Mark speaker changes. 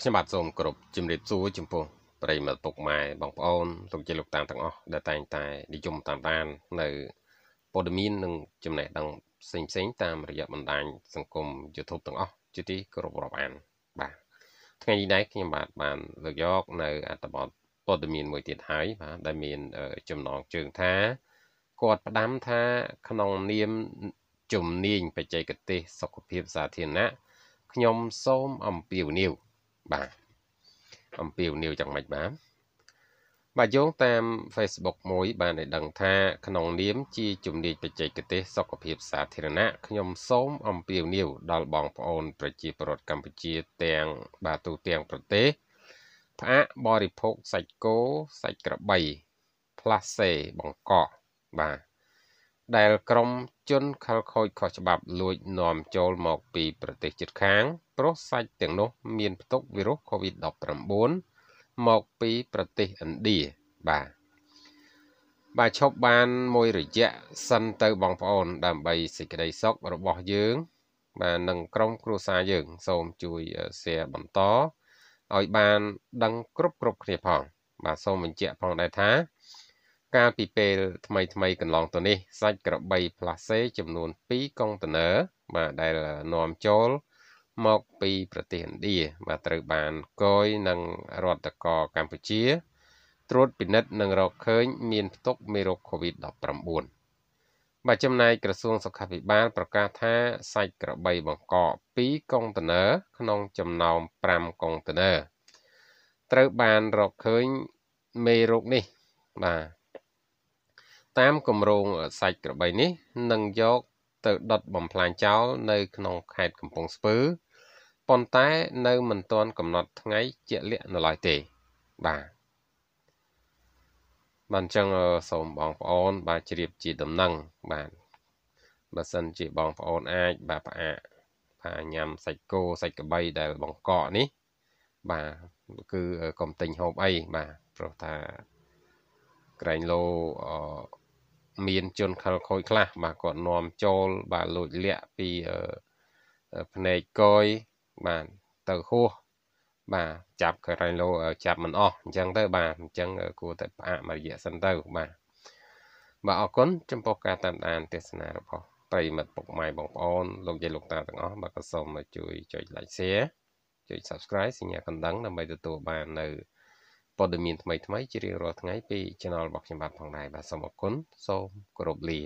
Speaker 1: ខ្ញុំបាទសូមគោរពជំរាបសួរចំពោះប្រិមត្តពុកម៉ែបងប្អូនលោកជាលោកតាមទាំងអស់ដែលតែងតែនិយមតាមដាននៅព័ត៌មាននិងចំណេះដឹងផ្សេងផ្សេងតាមរយៈបណ្ដាញសង្គម YouTube ទាំងអស់ជាទីគោរពរាប់អានបាទថ្ងៃនេះដែរខ្ញុំបាទបានលើកយក នៅអត្ថបទព័ត៌មានមួយទៀតហើយបាទដែលមានចំណងជើងថាគាត់ផ្ដាំថាក្នុងនាមជំនាញបច្ចេកទេសសុខភាពសាធារណៈខ្ញុំសូមអំពាវនាវបាទអំពាវនាវយ៉ាងម៉េចបានបាទយោងតាម Facebook មួយបានឲ្យដឹងថាក្នុង នាមជាជំនាញបច្ចេកទេសសុខភាពសាធារណៈខ្ញុំ សូមអំពាវនាវដល់បងប្អូន ប្រជាពលរដ្ឋកម្ពុជាទាំងបាទទូទាំងប្រទេសផ្អាកបរិភោគសាច់គោសាច់ក្របីផ្លាសេបង្កក់បាទដែលក្រុមជនខិលខូចខុសច្បាប់ លួចនាំចូលមក ពីប្រទេសជិតខាងព្រោះសាច់ទាំងនោះ មានផ្ទុកវីរុស COVID-19 មកពីប្រទេសឥណ្ឌាបាទបាទឈប់បានមួយរយៈសិនទៅ បងប្អូនដើម្បីសេចក្តីសុខរបស់យើងបាទនិងក្រុមគ្រួសារយើងសូមជួយ share បន្តឲ្យបានដឹងគ្រប់គ្រប់គ្នាផង បាទសូមបញ្ជាក់ផងដែរថាកាលពីពេលថ្មីថ្មីកន្លងទៅនេះសាច់ក្របីផ្លាសេចំនួន2កុងតឺន័របាទដែលនាំចូល មកពីប្រទេសឥណ្ឌាបាទត្រូវបានកយនឹងរដ្ឋកោកម្ពុជាត្រួតពិនិត្យនិងរកឃើញ មានផ្ទុកមេរោគ COVID-19 បាទចំណែកក្រសួងសុខាភិបាលប្រកាសថាសាច់ក្របីបង្កក2កុងតឺន័រក្នុងចំណោម5កុងតឺន័រត្រូវបានរកឃើញមេរោគនេះបាទតាមគម្រោងសាច់ក្របីនេះនឹងយកទៅដុតបំផ្លាញចោលនៅ ក្នុងខេត្តកំពង់ស្ពឺប៉ុន្តែ នៅ មិនទាន់កំណត់ថ្ងៃជាក់លាក់នៅឡើយទេបាទបានអញ្ចឹងសូមបងប្អូន បាទជ្រាបជាដំណឹងបាទបើសិនជាបងប្អូនអាចបាទផ្អាកបាទញ៉ាំសាច់គោសាច់ក្របីដែលបង្កក់នេះបាទគឺកុំទិញហូបអីបាទព្រោះថាក្រែងលោអឺមានជនខលខូចខ្លះបាទគាត់នាំចូលបាទលួចលាក់ពីភ្នែកកយបាទទៅហួសបាទចាប់ករ៉ៃឡូចាប់មិនអស់អញ្ចឹងទៅបាទអញ្ចឹងគួរតែផ្អាកមួយរយៈសិនទៅបាទបាទអរគុណចំពោះការតាមដានទេសនារបស់ប្រិមិត្តពុកម៉ែបងប្អូនលោកយាយលោកតាទាំងអស់បាទក៏សូមជួយចុច like share ចុច subscribe សញ្ញាកណ្ដឹងដើម្បីទទួលបាននៅព័ត៌មានថ្មីៗជារៀងរាល់ថ្ងៃពី Channel របស់ខ្ញុំបាទផងដែរបាទសូមអរគុណសូមគោរពលា